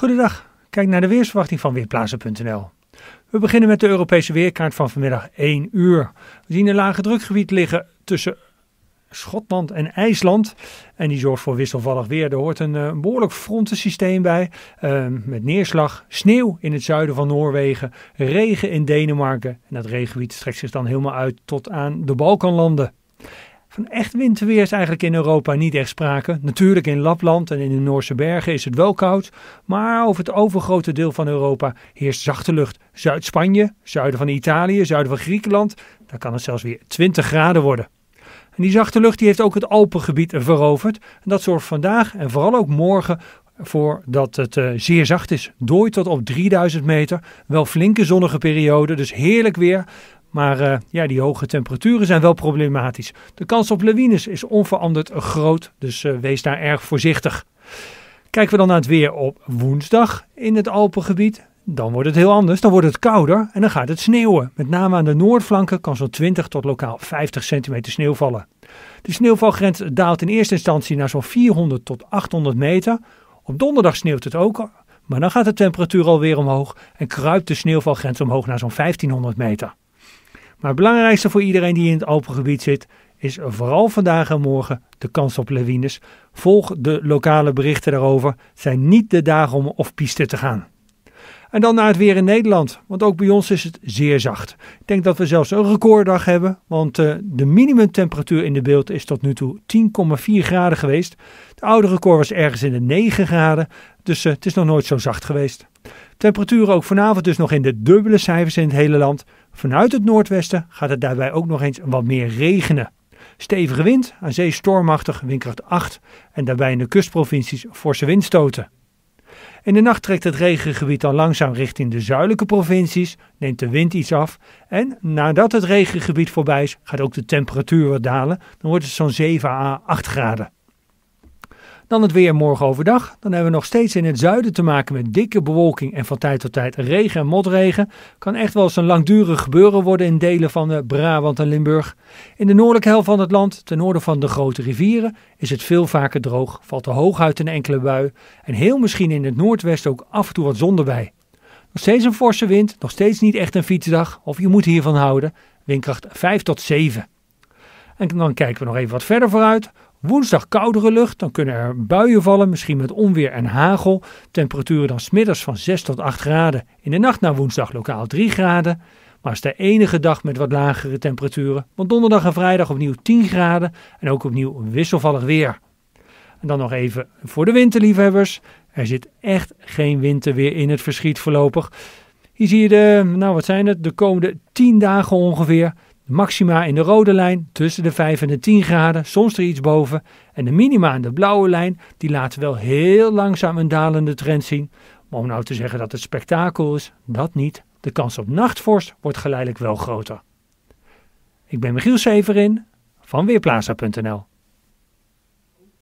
Goedendag, kijk naar de weersverwachting van Weerplaatsen.nl. We beginnen met de Europese weerkaart van vanmiddag 1 uur. We zien een lage drukgebied liggen tussen Schotland en IJsland. En die zorgt voor wisselvallig weer. Er hoort een eh, behoorlijk frontensysteem bij. Ehm, met neerslag, sneeuw in het zuiden van Noorwegen, regen in Denemarken. En dat regengebied strekt zich dan helemaal uit tot aan de Balkanlanden van echt winterweer is eigenlijk in Europa niet echt sprake. Natuurlijk in Lapland en in de Noorse bergen is het wel koud, maar over het overgrote deel van Europa heerst zachte lucht. Zuid-Spanje, zuiden van Italië, zuiden van Griekenland, daar kan het zelfs weer 20 graden worden. En die zachte lucht die heeft ook het Alpengebied veroverd. En dat zorgt vandaag en vooral ook morgen voor dat het eh, zeer zacht is. Dooi tot op 3000 meter. Wel flinke zonnige periode, dus heerlijk weer. Maar eh, ja, die hoge temperaturen zijn wel problematisch. De kans op lawines is onveranderd groot, dus eh, wees daar erg voorzichtig. Kijken we dan naar het weer op woensdag in het Alpengebied. Dan wordt het heel anders. Dan wordt het kouder en dan gaat het sneeuwen. Met name aan de noordflanken kan zo'n 20 tot lokaal 50 centimeter sneeuw vallen. De sneeuwvalgrens daalt in eerste instantie naar zo'n 400 tot 800 meter. Op donderdag sneeuwt het ook, maar dan gaat de temperatuur alweer omhoog en kruipt de sneeuwvalgrens omhoog naar zo'n 1500 meter. Maar het belangrijkste voor iedereen die in het open gebied zit, is vooral vandaag en morgen de kans op lawines. Volg de lokale berichten daarover. Het zijn niet de dagen om op piste te gaan. En dan naar het weer in Nederland, want ook bij ons is het zeer zacht. Ik denk dat we zelfs een recorddag hebben, want eh, de minimumtemperatuur in de beeld is tot nu toe 10,4 graden geweest. Het oude record was ergens in de 9 graden, dus eh, het is nog nooit zo zacht geweest. Temperaturen ook vanavond dus nog in de dubbele cijfers in het hele land. Vanuit het noordwesten gaat het daarbij ook nog eens wat meer regenen. Stevige wind, aan zee stormachtig, windkracht 8 en daarbij in de kustprovincies forse windstoten. In de nacht trekt het regengebied al langzaam richting de zuidelijke provincies, neemt de wind iets af en nadat het regengebied voorbij is, gaat ook de temperatuur dalen. Dan wordt het zo'n 7 à 8 graden. Dan het weer morgen overdag. Dan hebben we nog steeds in het zuiden te maken met dikke bewolking en van tijd tot tijd regen en motregen. Kan echt wel eens een langdurig gebeuren worden in delen van de eh, Brabant en Limburg. In de noordelijke helft van het land, ten noorden van de grote rivieren, is het veel vaker droog. Valt er hooguit een enkele bui. En heel misschien in het noordwesten ook af en toe wat zonderbij. Nog steeds een forse wind, nog steeds niet echt een fietsdag. Of je moet hiervan houden. Windkracht 5 tot 7. En dan kijken we nog even wat verder vooruit. Woensdag koudere lucht, dan kunnen er buien vallen, misschien met onweer en hagel. Temperaturen dan smiddags van 6 tot 8 graden. In de nacht naar woensdag lokaal 3 graden. Maar het is de enige dag met wat lagere temperaturen. Want donderdag en vrijdag opnieuw 10 graden en ook opnieuw wisselvallig weer. En dan nog even voor de winterliefhebbers. Er zit echt geen winterweer in het verschiet voorlopig. Hier zie je de, nou wat zijn het, de komende 10 dagen ongeveer maxima in de rode lijn tussen de 5 en de 10 graden, soms er iets boven. En de minima in de blauwe lijn, die laten wel heel langzaam een dalende trend zien. Maar om nou te zeggen dat het spektakel is, dat niet. De kans op nachtvorst wordt geleidelijk wel groter. Ik ben Michiel Severin van Weerplaza.nl